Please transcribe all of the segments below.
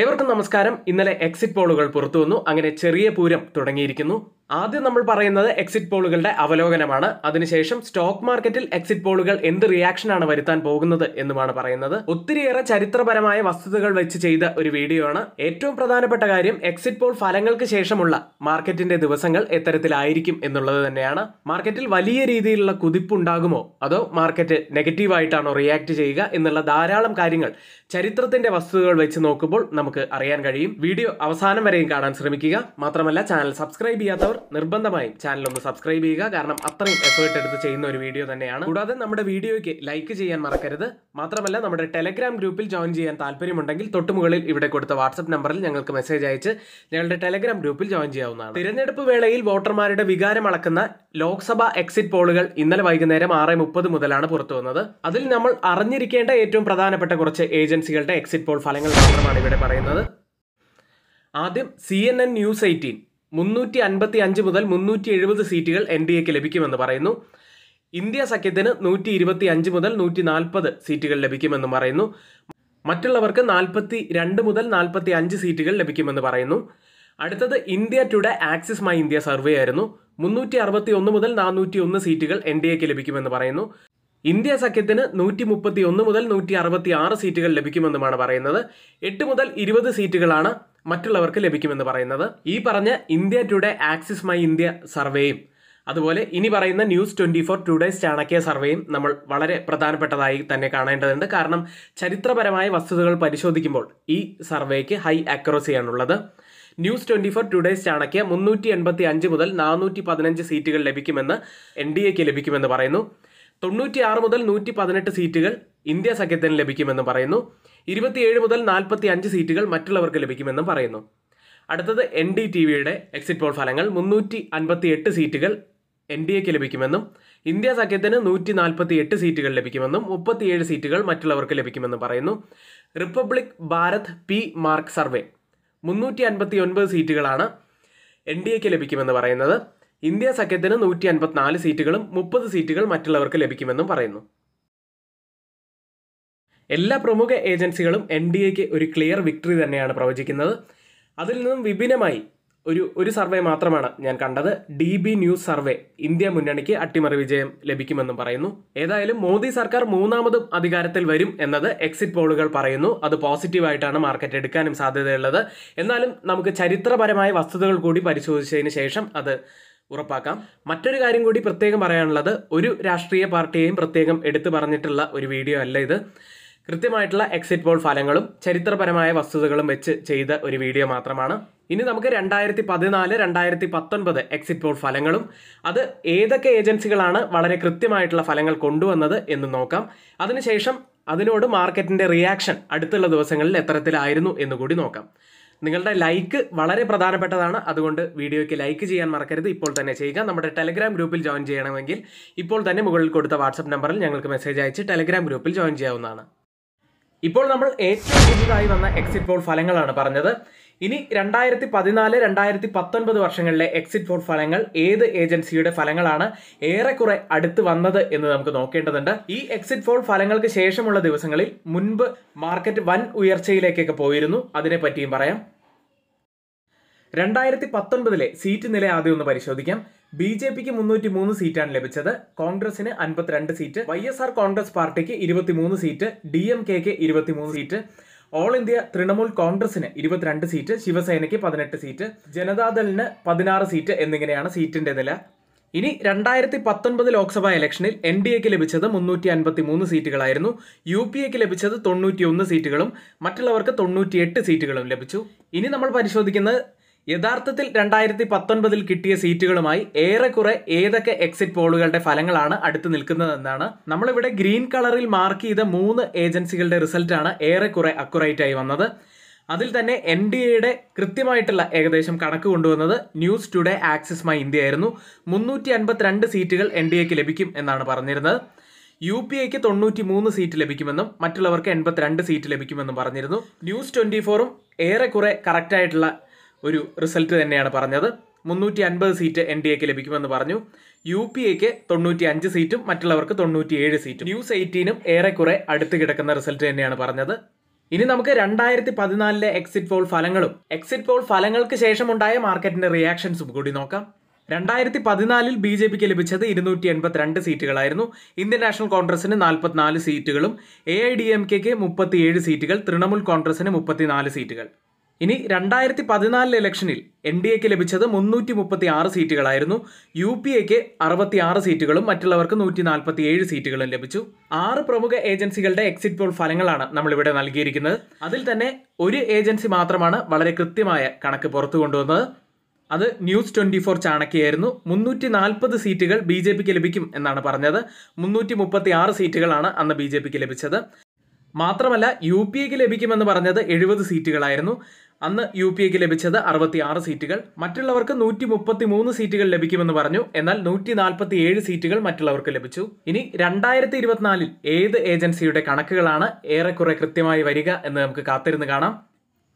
ഏവർക്കും നമസ്കാരം ഇന്നലെ എക്സിറ്റ് പോളുകൾ പുറത്തു വന്നു അങ്ങനെ ചെറിയ പൂരം തുടങ്ങിയിരിക്കുന്നു ആദ്യം നമ്മൾ പറയുന്നത് എക്സിറ്റ് പോളുകളുടെ അവലോകനമാണ് അതിനുശേഷം സ്റ്റോക്ക് മാർക്കറ്റിൽ എക്സിറ്റ് പോളുകൾ എന്ത് റിയാക്ഷനാണ് വരുത്താൻ പോകുന്നത് എന്നുമാണ് പറയുന്നത് ഒത്തിരിയേറെ ചരിത്രപരമായ വസ്തുതകൾ വെച്ച് ചെയ്ത ഒരു വീഡിയോ ആണ് ഏറ്റവും പ്രധാനപ്പെട്ട കാര്യം എക്സിറ്റ് പോൾ ഫലങ്ങൾക്ക് ശേഷമുള്ള മാർക്കറ്റിന്റെ ദിവസങ്ങൾ എത്തരത്തിലായിരിക്കും എന്നുള്ളത് തന്നെയാണ് മാർക്കറ്റിൽ വലിയ രീതിയിലുള്ള കുതിപ്പുണ്ടാകുമോ അതോ മാർക്കറ്റ് നെഗറ്റീവായിട്ടാണോ റിയാക്ട് ചെയ്യുക എന്നുള്ള ധാരാളം കാര്യങ്ങൾ ചരിത്രത്തിന്റെ വസ്തുതകൾ വെച്ച് നോക്കുമ്പോൾ നമുക്ക് അറിയാൻ കഴിയും വീഡിയോ അവസാനം വരെയും കാണാൻ ശ്രമിക്കുക മാത്രമല്ല ചാനൽ സബ്സ്ക്രൈബ് ചെയ്യാത്തവർ നിർബന്ധമായും ചാനൽ ഒന്ന് സബ്സ്ക്രൈബ് ചെയ്യുക കാരണം അത്രയും എഫേർട്ട് എടുത്ത് ചെയ്യുന്ന ഒരു വീഡിയോ തന്നെയാണ് കൂടാതെ നമ്മുടെ വീഡിയോയ്ക്ക് ലൈക്ക് ചെയ്യാൻ മറക്കരുത് മാത്രമല്ല നമ്മുടെ ടെലഗ്രാം ഗ്രൂപ്പിൽ ജോയിൻ ചെയ്യാൻ താല്പര്യമുണ്ടെങ്കിൽ തൊട്ടുമുകളിൽ ഇവിടെ കൊടുത്ത വാട്സപ്പ് നമ്പറിൽ ഞങ്ങൾക്ക് മെസ്സേജ് അയച്ച് ഞങ്ങളുടെ ടെലഗ്രാം ഗ്രൂപ്പിൽ ജോയിൻ ചെയ്യാവുന്നതാണ് തിരഞ്ഞെടുപ്പ് വേളയിൽ വോട്ടർമാരുടെ വികാരം അളക്കുന്ന ലോക്സഭാ എക്സിറ്റ് പോളുകൾ ഇന്നലെ വൈകുന്നേരം ആറ് മുപ്പത് മുതലാണ് പുറത്തു വന്നത് അതിൽ നമ്മൾ അറിഞ്ഞിരിക്കേണ്ട ഏറ്റവും പ്രധാനപ്പെട്ട കുറച്ച് ഏജൻസികളുടെ എക്സിറ്റ് പോൾ ഫലങ്ങൾ മാത്രമാണ് ഇവിടെ പറയുന്നത് പറയുന്നത് ആദ്യം C N N news eighteen മുന്നൂറ്റി അൻപത്തി അഞ്ച് മുതൽ മുന്നൂറ്റി എഴുപത് സീറ്റുകൾ എൻ ഡി എക്ക് ലഭിക്കുമെന്ന് പറയുന്നു ഇന്ത്യ സഖ്യത്തിന് നൂറ്റി ഇരുപത്തി അഞ്ച് മുതൽ നൂറ്റി നാൽപ്പത് സീറ്റുകൾ ലഭിക്കുമെന്ന് പറയുന്നു മറ്റുള്ളവർക്ക് നാൽപ്പത്തി രണ്ട് മുതൽ നാൽപ്പത്തി അഞ്ച് സീറ്റുകൾ ലഭിക്കുമെന്ന് പറയുന്നു അടുത്തത് India Today Axis My India survey ആയിരുന്നു മുന്നൂറ്റി അറുപത്തി ഒന്ന് മുതൽ നാനൂറ്റി ഒന്ന് സീറ്റുകൾ എൻ ഡി എക്ക് ലഭിക്കുമെന്ന് പറയുന്നു ഇന്ത്യ സഖ്യത്തിന് നൂറ്റി മുപ്പത്തി ഒന്ന് മുതൽ നൂറ്റി അറുപത്തി ആറ് സീറ്റുകൾ ലഭിക്കുമെന്നുമാണ് പറയുന്നത് എട്ട് മുതൽ ഇരുപത് സീറ്റുകളാണ് മറ്റുള്ളവർക്ക് ലഭിക്കുമെന്ന് പറയുന്നത് ഈ പറഞ്ഞ India Today Axis My India സർവേയും അതുപോലെ ഇനി പറയുന്ന News twenty four Today's Chanakya സർവേയും നമ്മൾ വളരെ പ്രധാനപ്പെട്ടതായി തന്നെ കാണേണ്ടതുണ്ട് കാരണം ചരിത്രപരമായ വസ്തുതകൾ പരിശോധിക്കുമ്പോൾ ഈ സർവേക്ക് ഹൈ ആക്യുറസിയാണുള്ളത് News twenty four Today's Chanakya മുന്നൂറ്റി എൺപത്തി അഞ്ച് മുതൽ നാനൂറ്റി പതിനഞ്ച് സീറ്റുകൾ ലഭിക്കുമെന്ന് എൻ ഡി എക്ക് ലഭിക്കുമെന്ന് പറയുന്നു തൊണ്ണൂറ്റി ആറ് മുതൽ നൂറ്റി പതിനെട്ട് സീറ്റുകൾ ഇന്ത്യ സഖ്യത്തിന് ലഭിക്കുമെന്ന് പറയുന്നു ഇരുപത്തിയേഴ് മുതൽ നാൽപ്പത്തി അഞ്ച് സീറ്റുകൾ മറ്റുള്ളവർക്ക് ലഭിക്കുമെന്നും പറയുന്നു അടുത്തത് എൻ ഡി ടി വിയുടെ എക്സിറ്റ് പോൾ ഫലങ്ങൾ മുന്നൂറ്റി അൻപത്തി എട്ട് സീറ്റുകൾ എൻ ഡി എക്ക് ലഭിക്കുമെന്നും ഇന്ത്യ സഖ്യത്തിന് നൂറ്റി നാൽപ്പത്തി എട്ട് സീറ്റുകൾ ലഭിക്കുമെന്നും മുപ്പത്തിയേഴ് സീറ്റുകൾ മറ്റുള്ളവർക്ക് ലഭിക്കുമെന്നും പറയുന്നു Republic Bharat P Marq survey മുന്നൂറ്റി അൻപത്തി ഒൻപത് സീറ്റുകളാണ് എൻ ഡി എക്ക് ലഭിക്കുമെന്ന് പറയുന്നത് ഇന്ത്യ സഖ്യത്തിന് നൂറ്റി അൻപത്തിനാല് സീറ്റുകളും മുപ്പത് സീറ്റുകൾ മറ്റുള്ളവർക്ക് ലഭിക്കുമെന്നും പറയുന്നു എല്ലാ പ്രമുഖ ഏജൻസികളും എൻ ഡി എക്ക് ഒരു ക്ലിയർ വിക്ടറി തന്നെയാണ് പ്രവചിക്കുന്നത് അതിൽ നിന്നും വിഭിന്നമായി ഒരു ഒരു സർവേ മാത്രമാണ് ഞാൻ കണ്ടത് D B news survey India മുന്നണിക്ക് അട്ടിമറി വിജയം ലഭിക്കുമെന്നും പറയുന്നു ഏതായാലും മോദി സർക്കാർ മൂന്നാമതും അധികാരത്തിൽ വരും എന്നത് എക്സിറ്റ് പോളുകൾ പറയുന്നു അത് പോസിറ്റീവായിട്ടാണ് മാർക്കറ്റ് എടുക്കാനും സാധ്യതയുള്ളത് എന്നാലും നമുക്ക് ചരിത്രപരമായ വസ്തുതകൾ കൂടി പരിശോധിച്ചതിന് ശേഷം അത് ഉറപ്പാക്കാം മറ്റൊരു കാര്യം കൂടി പ്രത്യേകം പറയാനുള്ളത് ഒരു രാഷ്ട്രീയ പാർട്ടിയെയും പ്രത്യേകം എടുത്തു പറഞ്ഞിട്ടുള്ള ഒരു വീഡിയോ അല്ല ഇത് കൃത്യമായിട്ടുള്ള എക്സിറ്റ് പോൾ ഫലങ്ങളും ചരിത്രപരമായ വസ്തുതകളും വെച്ച് ചെയ്ത ഒരു വീഡിയോ മാത്രമാണ് ഇനി നമുക്ക് രണ്ടായിരത്തി പതിനാല് രണ്ടായിരത്തി പത്തൊൻപത് എക്സിറ്റ് പോൾ ഫലങ്ങളും അത് ഏതൊക്കെ ഏജൻസികളാണ് വളരെ കൃത്യമായിട്ടുള്ള ഫലങ്ങൾ കൊണ്ടുവന്നത് എന്ന് നോക്കാം അതിനുശേഷം അതിനോട് മാർക്കറ്റിന്റെ റിയാക്ഷൻ അടുത്തുള്ള ദിവസങ്ങളിൽ എത്തരത്തിലായിരുന്നു എന്ന് കൂടി നോക്കാം നിങ്ങളുടെ ലൈക്ക് വളരെ പ്രധാനപ്പെട്ടതാണ് അതുകൊണ്ട് വീഡിയോയ്ക്ക് ലൈക്ക് ചെയ്യാൻ മറക്കരുത് ഇപ്പോൾ തന്നെ ചെയ്യുക നമ്മുടെ ടെലഗ്രാം ഗ്രൂപ്പിൽ ജോയിൻ ചെയ്യണമെങ്കിൽ ഇപ്പോൾ തന്നെ മുകളിൽ കൊടുത്ത വാട്സപ്പ് നമ്പറിൽ ഞങ്ങൾക്ക് മെസ്സേജ് അയച്ച് ടെലഗ്രാം ഗ്രൂപ്പിൽ ജോയിൻ ചെയ്യാവുന്നതാണ് ഇപ്പോൾ നമ്മൾ ഏറ്റവും പുതുതായി വന്ന എക്സിറ്റ് പോൾ ഫലങ്ങളാണ് പറഞ്ഞത് ഇനി രണ്ടായിരത്തി പതിനാല് രണ്ടായിരത്തി പത്തൊൻപത് വർഷങ്ങളിലെ എക്സിറ്റ് പോൾ ഫലങ്ങൾ ഏത് ഏജൻസിയുടെ ഫലങ്ങളാണ് ഏറെക്കുറെ അടുത്ത് വന്നത് എന്ന് നമുക്ക് നോക്കേണ്ടതുണ്ട് ഈ എക്സിറ്റ് പോൾ ഫലങ്ങൾക്ക് ശേഷമുള്ള ദിവസങ്ങളിൽ മുൻപ് മാർക്കറ്റ് വൻ ഉയർച്ചയിലേക്കൊക്കെ പോയിരുന്നു അതിനെ പറ്റിയും പറയാം രണ്ടായിരത്തി പത്തൊൻപതിലെ സീറ്റ് നില ആദ്യം ഒന്ന് പരിശോധിക്കാം ബി ജെ പിക്ക് മുന്നൂറ്റി മൂന്ന് സീറ്റാണ് ലഭിച്ചത് കോൺഗ്രസിന് അൻപത്തിരണ്ട് seat Y S R Congress പാർട്ടിക്ക് ഇരുപത്തിമൂന്ന് സീറ്റ് ഡി എം കെക്ക് ഇരുപത്തിമൂന്ന് സീറ്റ് ഓൾ ഇന്ത്യ തൃണമൂൽ കോൺഗ്രസിന് ഇരുപത്തിരണ്ട് സീറ്റ് ശിവസേനയ്ക്ക് പതിനെട്ട് സീറ്റ് ജനതാദളിന് പതിനാറ് സീറ്റ് എന്നിങ്ങനെയാണ് സീറ്റിന്റെ നില ഇനി രണ്ടായിരത്തി പത്തൊൻപത് ലോക്സഭാ ഇലക്ഷനിൽ എൻ ഡി എക്ക് ലഭിച്ചത് മുന്നൂറ്റി അൻപത്തി മൂന്ന് സീറ്റുകളായിരുന്നു യു പി എക്ക് ലഭിച്ചത് തൊണ്ണൂറ്റിയൊന്ന് സീറ്റുകളും മറ്റുള്ളവർക്ക് തൊണ്ണൂറ്റിയെട്ട് സീറ്റുകളും ലഭിച്ചു ഇനി നമ്മൾ പരിശോധിക്കുന്നത് യഥാർത്ഥത്തിൽ രണ്ടായിരത്തി പത്തൊൻപതിൽ കിട്ടിയ സീറ്റുകളുമായി ഏറെക്കുറെ ഏതൊക്കെ എക്സിറ്റ് പോളുകളുടെ ഫലങ്ങളാണ് അടുത്ത് നിൽക്കുന്നതെന്നാണ് നമ്മളിവിടെ ഗ്രീൻ കളറിൽ മാർക്ക് ചെയ്ത മൂന്ന് ഏജൻസികളുടെ റിസൾട്ടാണ് ഏറെക്കുറെ അക്കുറേറ്റ് ആയി വന്നത് അതിൽ തന്നെ എൻ ഡി എയുടെ കൃത്യമായിട്ടുള്ള ഏകദേശം കണക്ക് കൊണ്ടുവന്നത് News Today Axis My India ആയിരുന്നു മുന്നൂറ്റി അൻപത്തിരണ്ട് സീറ്റുകൾ എൻ ഡി എക്ക് ലഭിക്കും എന്നാണ് പറഞ്ഞിരുന്നത് യു പി എക്ക് തൊണ്ണൂറ്റി മൂന്ന് സീറ്റ് ലഭിക്കുമെന്നും മറ്റുള്ളവർക്ക് എൺപത്തിരണ്ട് സീറ്റ് ലഭിക്കുമെന്നും പറഞ്ഞിരുന്നു ന്യൂസ് ട്വൻറ്റി ഫോറും ഏറെക്കുറെ കറക്റ്റായിട്ടുള്ള ഒരു റിസൾട്ട് തന്നെയാണ് പറഞ്ഞത് മുന്നൂറ്റി അൻപത് സീറ്റ് എൻ ഡി എക്ക് ലഭിക്കുമെന്ന് പറഞ്ഞു യു പി എക്ക് തൊണ്ണൂറ്റി അഞ്ച് സീറ്റും മറ്റുള്ളവർക്ക് തൊണ്ണൂറ്റിയേഴ് സീറ്റും ന്യൂസ് എയ്റ്റീനും ഏറെക്കുറെ അടുത്ത് കിടക്കുന്ന റിസൾട്ട് തന്നെയാണ് പറഞ്ഞത് ഇനി നമുക്ക് രണ്ടായിരത്തി പതിനാലിലെ എക്സിറ്റ് പോൾ ഫലങ്ങളും എക്സിറ്റ് പോൾ ഫലങ്ങൾക്ക് ശേഷമുണ്ടായ മാർക്കറ്റിന്റെ റിയാക്ഷൻസും കൂടി നോക്കാം രണ്ടായിരത്തി പതിനാലിൽ ബി ജെ പിക്ക് ലഭിച്ചത് ഇരുന്നൂറ്റി എൺപത്തിരണ്ട് സീറ്റുകളായിരുന്നു ഇന്ത്യൻ നാഷണൽ കോൺഗ്രസിന് നാൽപ്പത്തിനാല് സീറ്റുകളും എ ഐ ഡി എം കെക്ക് മുപ്പത്തിയേഴ് സീറ്റുകൾ തൃണമൂൽ കോൺഗ്രസിന് മുപ്പത്തിനാല് സീറ്റുകൾ ഇനി രണ്ടായിരത്തി പതിനാലിലെ ഇലക്ഷനിൽ എൻ ഡി എക്ക് ലഭിച്ചത് മുന്നൂറ്റി മുപ്പത്തി ആറ് സീറ്റുകളായിരുന്നു യു പി എക്ക് അറുപത്തി ആറ് സീറ്റുകളും മറ്റുള്ളവർക്ക് നൂറ്റി നാൽപ്പത്തി ഏഴ് സീറ്റുകളും ലഭിച്ചു ആറ് പ്രമുഖ ഏജൻസികളുടെ എക്സിറ്റ് പോൾ ഫലങ്ങളാണ് നമ്മളിവിടെ നൽകിയിരിക്കുന്നത് അതിൽ തന്നെ ഒരു ഏജൻസി മാത്രമാണ് വളരെ കൃത്യമായ കണക്ക് പുറത്തു കൊണ്ടുവന്നത് അത് ന്യൂസ് ട്വന്റി ഫോർ ചാണക്യായിരുന്നു മുന്നൂറ്റി നാൽപ്പത് സീറ്റുകൾ ബി ജെ പിക്ക് ലഭിക്കും എന്നാണ് പറഞ്ഞത് മുന്നൂറ്റി മുപ്പത്തി ആറ് സീറ്റുകളാണ് അന്ന് ബി ജെ പിക്ക് ലഭിച്ചത് മാത്രമല്ല യു പി എക്ക് ലഭിക്കുമെന്ന് പറഞ്ഞത് എഴുപത് സീറ്റുകളായിരുന്നു അന്ന് യു പി എക്ക് ലഭിച്ചത് അറുപത്തിയാറ് സീറ്റുകൾ മറ്റുള്ളവർക്ക് നൂറ്റി മുപ്പത്തി മൂന്ന് സീറ്റുകൾ ലഭിക്കുമെന്ന് പറഞ്ഞു എന്നാൽ നൂറ്റി നാൽപ്പത്തി ഏഴ് സീറ്റുകൾ മറ്റുള്ളവർക്ക് ലഭിച്ചു ഇനി രണ്ടായിരത്തി ഇരുപത്തിനാലിൽ ഏത് ഏജൻസിയുടെ കണക്കുകളാണ് ഏറെക്കുറെ കൃത്യമായി വരിക എന്ന് നമുക്ക് കാത്തിരുന്ന് കാണാം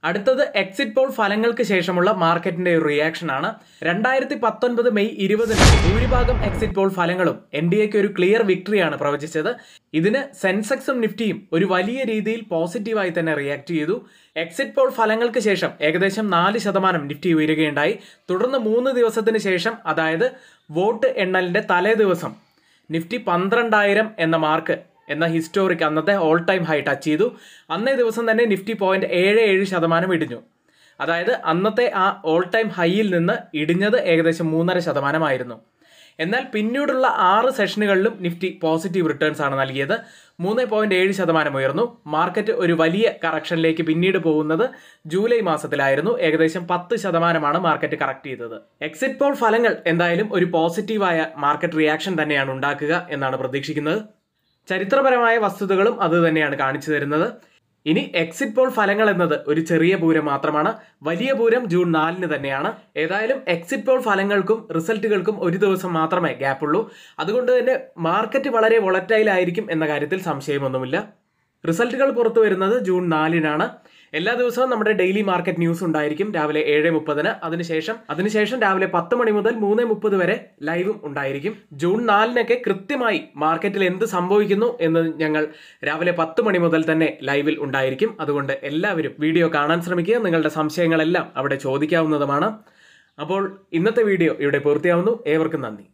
അടുത്തത് എക്സിറ്റ് പോൾ ഫലങ്ങൾക്ക് ശേഷമുള്ള മാർക്കറ്റിന്റെ ഒരു റിയാക്ഷൻ ആണ് രണ്ടായിരത്തി പത്തൊൻപത് മെയ് ഇരുപതിന് ഭൂരിഭാഗം എക്സിറ്റ് പോൾ ഫലങ്ങളും എൻ ഡി എക്ക് ഒരു ക്ലിയർ വിക്ടറിയാണ് പ്രവചിച്ചത് ഇതിന് സെൻസെക്സും നിഫ്റ്റിയും ഒരു വലിയ രീതിയിൽ പോസിറ്റീവായി തന്നെ റിയാക്ട് ചെയ്തു എക്സിറ്റ് പോൾ ഫലങ്ങൾക്ക് ശേഷം ഏകദേശം നാല് ശതമാനം നിഫ്റ്റി ഉയരുകയുണ്ടായി തുടർന്ന് മൂന്ന് ദിവസത്തിന് ശേഷം അതായത് വോട്ട് എണ്ണലിന്റെ തലേ ദിവസം നിഫ്റ്റി പന്ത്രണ്ടായിരം എന്ന മാർക്ക് എന്ന ഹിസ്റ്റോറിക് അന്നത്തെ ഓൾ ടൈം ഹൈ ടച്ച് ചെയ്തു അന്നേ ദിവസം തന്നെ നിഫ്റ്റി പോയിന്റ് ഏഴ് ഏഴ് ശതമാനം ഇടിഞ്ഞു അതായത് അന്നത്തെ ആ ഓൾ ടൈം ഹൈയിൽ നിന്ന് ഇടിഞ്ഞത് ഏകദേശം മൂന്നര ശതമാനമായിരുന്നു എന്നാൽ പിന്നീടുള്ള ആറ് സെഷനുകളിലും നിഫ്റ്റി പോസിറ്റീവ് റിട്ടേൺസ് ആണ് നൽകിയത് മൂന്ന് പോയിൻറ്റ് ഏഴ് ശതമാനം ഉയർന്നു മാർക്കറ്റ് ഒരു വലിയ കറക്ഷനിലേക്ക് പിന്നീട് പോകുന്നത് ജൂലൈ മാസത്തിലായിരുന്നു ഏകദേശം പത്ത് ശതമാനമാണ് മാർക്കറ്റ് കറക്റ്റ് ചെയ്തത് എക്സിറ്റ് പോൾ ഫലങ്ങൾ എന്തായാലും ഒരു പോസിറ്റീവായ മാർക്കറ്റ് റിയാക്ഷൻ തന്നെയാണ് ഉണ്ടാക്കുക എന്നാണ് പ്രതീക്ഷിക്കുന്നത് ചരിത്രപരമായ വസ്തുതകളും അത് തന്നെയാണ് കാണിച്ചു തരുന്നത് ഇനി എക്സിറ്റ് പോൾ ഫലങ്ങൾ എന്നത് ഒരു ചെറിയ പൂരം മാത്രമാണ് വലിയ പൂരം ജൂൺ നാലിന് തന്നെയാണ് ഏതായാലും എക്സിറ്റ് പോൾ ഫലങ്ങൾക്കും റിസൾട്ടുകൾക്കും ഒരു ദിവസം മാത്രമേ ഗ്യാപ്പ് ഉള്ളൂ അതുകൊണ്ട് തന്നെ മാർക്കറ്റ് വളരെ വളറ്റൈലായിരിക്കും ആയിരിക്കും എന്ന കാര്യത്തിൽ സംശയമൊന്നുമില്ല റിസൾട്ടുകൾ പുറത്തു വരുന്നത് ജൂൺ നാലിനാണ് എല്ലാ ദിവസവും നമ്മുടെ ഡെയിലി മാർക്കറ്റ് ന്യൂസ് ഉണ്ടായിരിക്കും രാവിലെ ഏഴ് മുപ്പതിന് അതിനുശേഷം അതിനുശേഷം രാവിലെ പത്ത് മണി മുതൽ മൂന്ന് മുപ്പത് വരെ ലൈവും ഉണ്ടായിരിക്കും ജൂൺ നാലിനൊക്കെ കൃത്യമായി മാർക്കറ്റിൽ എന്ത് സംഭവിക്കുന്നു എന്ന് ഞങ്ങൾ രാവിലെ പത്ത് മണി മുതൽ തന്നെ ലൈവിൽ ഉണ്ടായിരിക്കും അതുകൊണ്ട് എല്ലാവരും വീഡിയോ കാണാൻ ശ്രമിക്കുക നിങ്ങളുടെ സംശയങ്ങളെല്ലാം അവിടെ ചോദിക്കാവുന്നതുമാണ് അപ്പോൾ ഇന്നത്തെ വീഡിയോ ഇവിടെ പൂർത്തിയാവുന്നു ഏവർക്കും നന്ദി